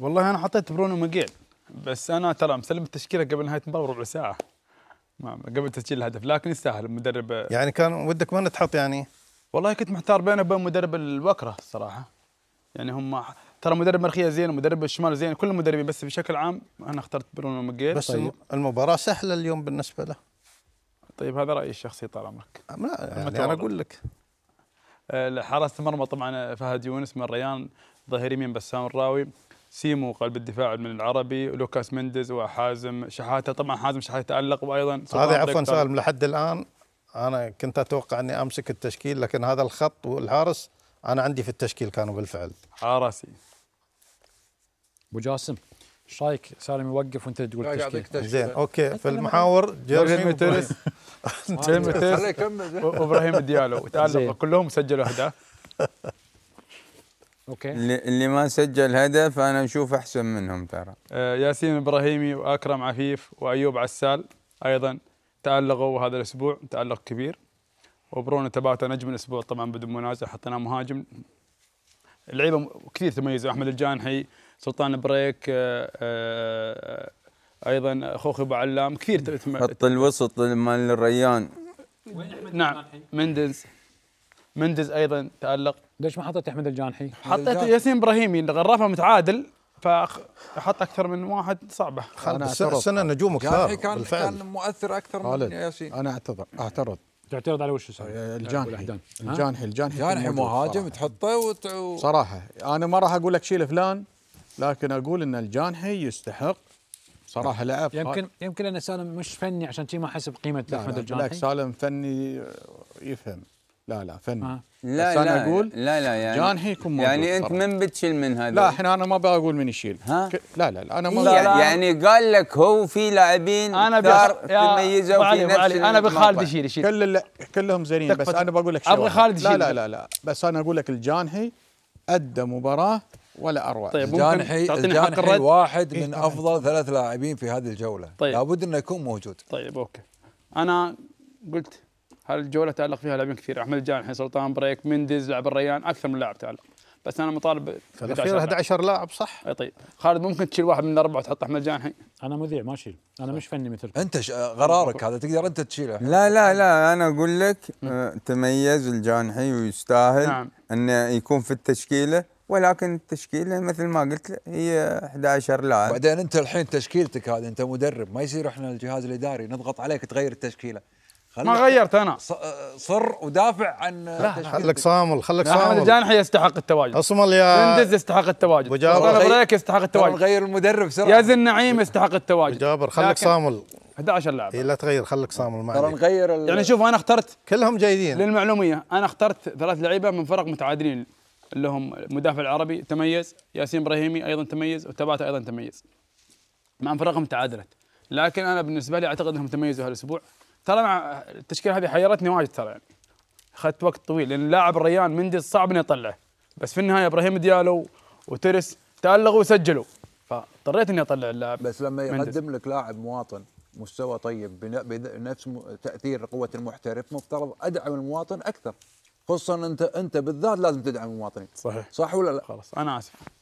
والله انا حطيت برونو مقيل بس انا ترى مسلم التشكيله قبل نهايه المباراه بربع ساعه ما قبل تسجيل الهدف لكن يستاهل المدرب يعني كان ودك ما تحط يعني والله كنت محتار بينه وبين مدرب الوكره الصراحه يعني هم ترى مدرب مرخيه زين ومدرب الشمال زين كل المدربين بس بشكل عام انا اخترت برونو مقيل بس طيب. المباراه سهله اليوم بالنسبه له طيب هذا رايي الشخصي طال عمرك لا يعني انا اقول لك آه، حراسه المرمى طبعا فهد يونس من الريان ظهير يمين بسام الراوي سيمو قلب الدفاع من العربي لوكاس مندز وحازم شحاته طبعا حازم شحاته تالق وايضا هذا عفوا سالم لحد الان انا كنت اتوقع اني امسك التشكيل لكن هذا الخط والحارس انا عندي في التشكيل كانوا بالفعل حارسي ابو جاسم ايش رايك سالم يوقف وانت تقول التشكيل زين اوكي في المحاور جيرمي تيرس جيرمي تيرس وابراهيم ديالو تالق كلهم سجلوا اهداف اوكي اللي ما سجل هدف انا اشوف احسن منهم ترى آه، ياسين ابراهيمي واكرم عفيف وايوب عسال ايضا تالقوا هذا الاسبوع تالق كبير وبرونو تباتا نجم الاسبوع طبعا بدون منازع حطينا مهاجم لعيبه كثير تميزوا احمد الجانحي سلطان بريك آه، آه، ايضا خوخي ابو علام كثير خط الوسط مال الريان وين احمد نعم مندز مندز ايضا تالق ليش ما حطيت احمد الجانحي؟ حطيت ياسين ابراهيمي غرفه متعادل فحط اكثر من واحد صعبه انا السنه كثار كان كان, كان مؤثر اكثر من ياسين انا اعتذر اعترض تعترض على وش آه، الجانحي الجانحي الجانحي الجانحي مهاجم تحطه وت... صراحه انا ما راح اقول لك شيل فلان لكن اقول ان الجانحي يستحق صراحه لعب يمكن خال... يمكن ان سالم مش فني عشان شي ما احس بقيمه احمد الجانحي لا سالم فني آه، يفهم لا لا فني لا بس لا انا اقول لا لا يعني جانحي يكون موجود يعني انت من بتشيل من هذا؟ لا احنا انا ما بقول من يشيل ها؟ لا لا لا انا ما لا يعني قال لك هو في لاعبين انا ثار تميزوا في نفس انا بخالد يشيل يشيل كل كلهم زينين بس انا بقول لك شيء ابغى خالد يشيل لا لا لا لا بس انا اقول لك الجانحي ادى مباراه ولا اروع طيب الجانحي الجانحي واحد إيه، من افضل ثلاث لاعبين في هذه الجوله طيب لابد انه يكون موجود طيب اوكي انا قلت هالجوله تالق فيها لاعبين كثير احمد الجان الحين سلطان بريك مندز لاعب الريان اكثر من لاعب تالق بس انا مطالب 11 لاعب صح اي طيب خالد ممكن تشيل واحد من الاربعه وتحط احمد الجان الحين انا مذيع ما اشيل انا مش فني مثل انت قرارك هذا تقدر انت تشيله لا لا لا انا اقول لك آه، تميز الجانحي ويستاهل نعم. انه يكون في التشكيله ولكن التشكيله مثل ما قلت هي 11 لاعب بعدين انت الحين تشكيلتك هذه انت مدرب ما يصير احنا الجهاز الاداري نضغط عليك تغير التشكيله ما غيرت انا آه، صر ودافع عن لا صامل خليك صامل احمد الجانحي يستحق التواجد اصمل يا بندز يستحق التواجد وطلب بريك يستحق التواجد غير المدرب سرعه يزن نعيم يستحق التواجد جابر خليك صامل 11 لاعب اي لا تغير خليك صامل معي ترى نغير ال... يعني شوف انا اخترت كلهم جيدين للمعلوميه انا اخترت ثلاث لعيبه من فرق متعادلين اللي هم المدافع العربي تميز ياسين ابراهيمي ايضا تميز وتباتا ايضا تميز مع فرقهم تعادلت لكن انا بالنسبه لي اعتقد انهم تميزوا هالاسبوع ترى مع التشكيله هذه حيرتني واجد ترى يعني اخذت وقت طويل لان لاعب الريان مندي صعب اني اطلعه بس في النهايه ابراهيم ديالو وترس تالقوا وسجلوا فاضطريت اني اطلع اللاعب بس لما يقدم لك لاعب مواطن مستوى طيب بنفس تاثير قوه المحترف مفترض ادعم المواطن اكثر خصوصا انت انت بالذات لازم تدعم المواطنين صحيح صح ولا لا؟ خلاص انا اسف